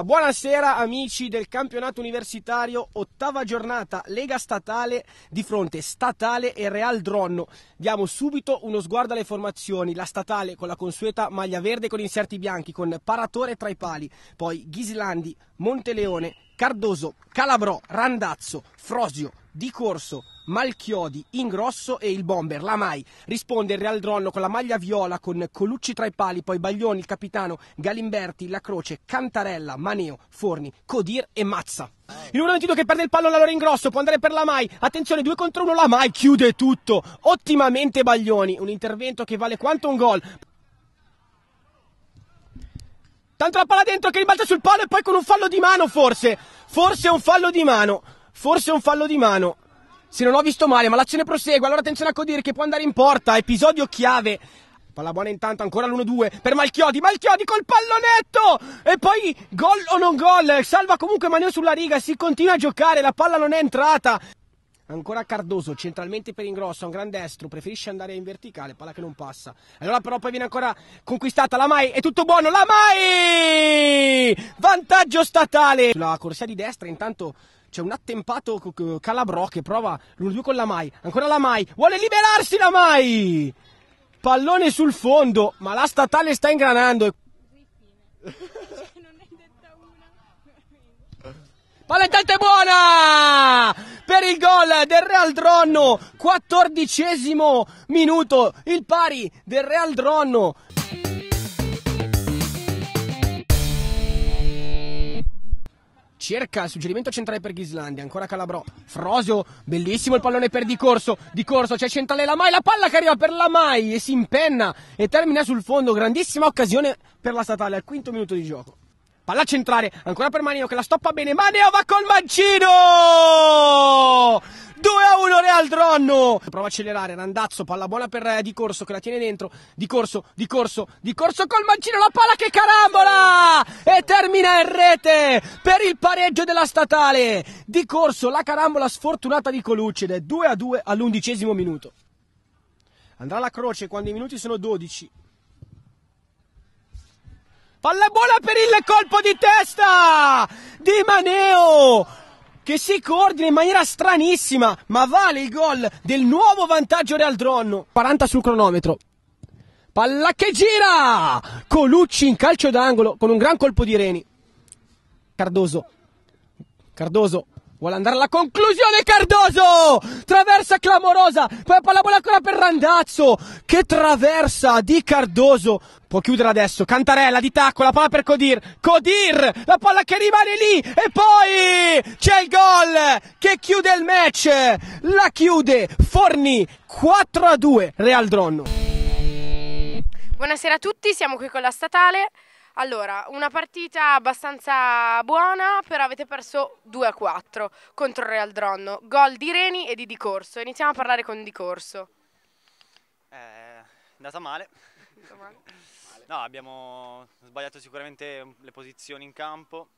Una buona amici del campionato universitario, ottava giornata, Lega Statale di fronte Statale e Real Dronno. Diamo subito uno sguardo alle formazioni, la Statale con la consueta maglia verde con inserti bianchi, con Paratore tra i pali, poi Ghislandi, Monteleone, Cardoso, Calabrò, Randazzo, Frosio, Di Corso, Malchiodi Ingrosso e il bomber la Mai. Risponde il Real Dronno con la maglia viola con Colucci tra i pali, poi Baglioni, il capitano, Galimberti, La Croce, Cantarella, Maneo, Forni, Codir e Mazza. Il numero 22 che perde il pallone allora Ingrosso, può andare per la Mai. Attenzione, due contro uno, la Mai chiude tutto. Ottimamente Baglioni, un intervento che vale quanto un gol. Tanto la palla dentro che ribalta sul palo e poi con un fallo di mano forse. Forse un fallo di mano. Forse un fallo di mano. Se non ho visto male, ma l'azione prosegue. Allora attenzione a Codir che può andare in porta. Episodio chiave. Palla buona intanto, ancora l'1-2 per Malchiodi. Malchiodi col pallonetto! E poi gol o non gol. Salva comunque Maneo sulla riga. Si continua a giocare. La palla non è entrata. Ancora Cardoso, centralmente per ingrosso, un gran destro, preferisce andare in verticale, palla che non passa. Allora però poi viene ancora conquistata la Mai, è tutto buono, la Mai! Vantaggio statale! Sulla corsia di destra intanto c'è un attempato Calabrò che prova l'1-2 con la Mai, ancora la Mai, vuole liberarsi la Mai! Pallone sul fondo, ma la statale sta ingranando. Palla buona! Per il gol del Real Dronno, quattordicesimo minuto, il pari del Real Dronno. cerca il suggerimento centrale per Ghislandia, ancora Calabrò, Frosio, bellissimo il pallone per Di Corso, Di Corso c'è centrale la Mai, la palla che arriva per la Mai e si impenna e termina sul fondo, grandissima occasione per la statale al quinto minuto di gioco. Palla centrale, ancora per Maneo che la stoppa bene, Maneo va col mancino! 2 a 1 Real Dronno. Prova a accelerare, Randazzo, palla buona per eh, Di Corso che la tiene dentro. Di Corso, Di Corso, Di Corso col mancino la palla che carambola! E termina in rete per il pareggio della statale. Di Corso, la carambola sfortunata di Colucci ed è 2 a 2 all'undicesimo minuto. Andrà la croce quando i minuti sono 12. Palla buona per il colpo di testa di Maneo! che si coordina in maniera stranissima, ma vale il gol del nuovo vantaggio Real Dronno. 40 sul cronometro. Palla che gira! Colucci in calcio d'angolo con un gran colpo di Reni. Cardoso. Cardoso Vuole andare alla conclusione Cardoso! Traversa clamorosa, poi pallavolo ancora per Randazzo! Che traversa di Cardoso! Può chiudere adesso, Cantarella di tacco, la palla per Codir, Codir, la palla che rimane lì e poi c'è il gol che chiude il match, la chiude Forni 4 a 2 Real Dronno. Buonasera a tutti, siamo qui con la statale. Allora, una partita abbastanza buona, però avete perso 2-4 contro il Real Dronno. Gol di Reni e di Di Corso. Iniziamo a parlare con Di Corso. Eh, è eh, andata male. No, abbiamo sbagliato sicuramente le posizioni in campo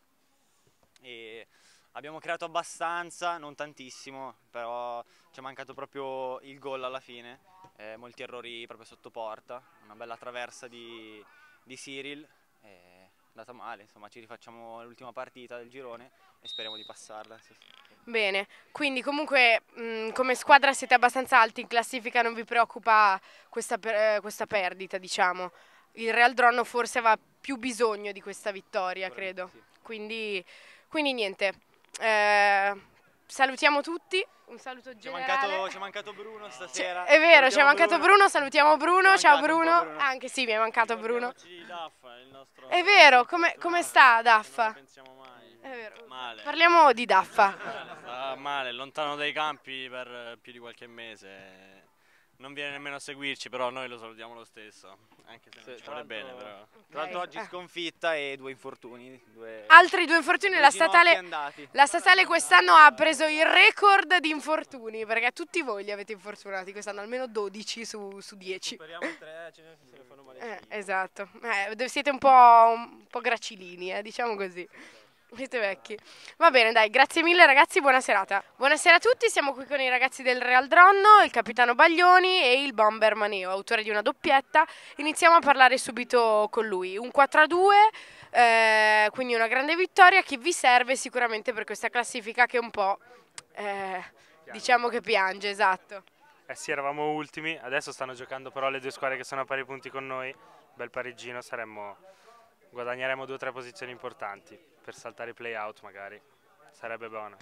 e abbiamo creato abbastanza, non tantissimo, però ci è mancato proprio il gol alla fine, eh, molti errori proprio sotto porta, una bella traversa di, di Cyril è andata male, insomma ci rifacciamo l'ultima partita del girone e speriamo di passarla. Bene, quindi comunque mh, mm, come squadra siete abbastanza alti in classifica, non vi preoccupa questa, per, eh, questa perdita diciamo. Il Real Dronno forse aveva più bisogno di questa vittoria, Corretto, credo. Sì. Quindi, quindi niente, eh, salutiamo tutti, un saluto generale. Ci è mancato, Bruno cioè, stasera. è vero, ci è mancato Bruno, Bruno salutiamo Bruno, ciao Bruno. Bruno. Anche sì, mi è mancato Bruno. Daffa, è vero, come, come sta Daffa? Non pensiamo mai. È vero. Male. Parliamo di Daffa. Sta male, lontano dai campi per più di qualche mese. Non viene nemmeno a seguirci, però noi lo salutiamo lo stesso. Anche se, se non bene, però. Eh, Tra l'altro eh. oggi sconfitta e due infortuni. Due... Altri due infortuni, due la, statale, la statale quest'anno ha preso il record di infortuni, perché tutti voi li avete infortunati quest'anno, almeno 12 su, su 10. Speriamo 3, ce ne fanno male. Eh, esatto, eh, siete un po', un po' gracilini, eh, diciamo così. Siete vecchi. Va bene, dai, grazie mille ragazzi, buona serata. Buonasera a tutti, siamo qui con i ragazzi del Real Dronno, il capitano Baglioni e il bomber Maneo, autore di una doppietta. Iniziamo a parlare subito con lui. Un 4 a 2, eh, quindi una grande vittoria che vi serve sicuramente per questa classifica che è un po'... Eh, diciamo che piange, esatto. Eh sì, eravamo ultimi, adesso stanno giocando però le due squadre che sono a pari punti con noi, bel parigino, saremmo, guadagneremo due o tre posizioni importanti per saltare i playout magari, sarebbe buono.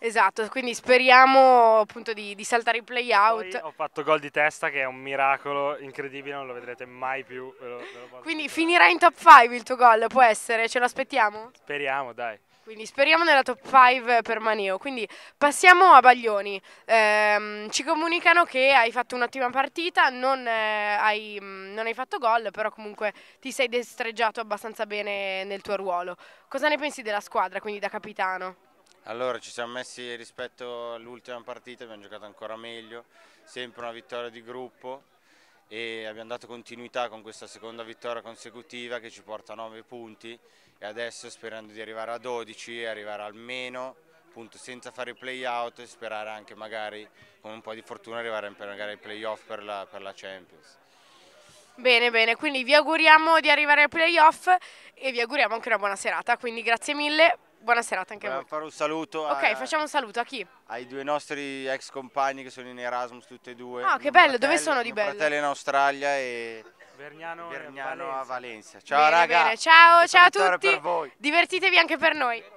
Esatto, quindi speriamo appunto di, di saltare i playout. Ho fatto gol di testa che è un miracolo incredibile, non lo vedrete mai più. Ve lo, ve lo quindi finirà in top 5 il tuo gol, può essere, ce lo aspettiamo? Speriamo, dai. Quindi speriamo nella top 5 per Maneo. Quindi passiamo a Baglioni. Eh, ci comunicano che hai fatto un'ottima partita, non, eh, hai, mm, non hai fatto gol, però comunque ti sei destreggiato abbastanza bene nel tuo ruolo. Cosa ne pensi della squadra, quindi da capitano? Allora ci siamo messi rispetto all'ultima partita, abbiamo giocato ancora meglio, sempre una vittoria di gruppo e abbiamo dato continuità con questa seconda vittoria consecutiva che ci porta a 9 punti e adesso sperando di arrivare a 12 e arrivare almeno appunto, senza fare i play out e sperare anche magari con un po' di fortuna arrivare magari ai playoff per la, per la Champions. Bene, bene, quindi vi auguriamo di arrivare ai playoff e vi auguriamo anche una buona serata, quindi grazie mille buona serata anche Volevo a voi. fare un saluto. Ok, a, facciamo un saluto a chi? Ai due nostri ex compagni che sono in Erasmus tutti e due. Ah, che bello, dove sono di bello? fratello in Australia e Vergnano, Vergnano a Valencia. Ciao bene, raga. Bene. Ciao, ciao a tutti. Divertitevi anche per noi.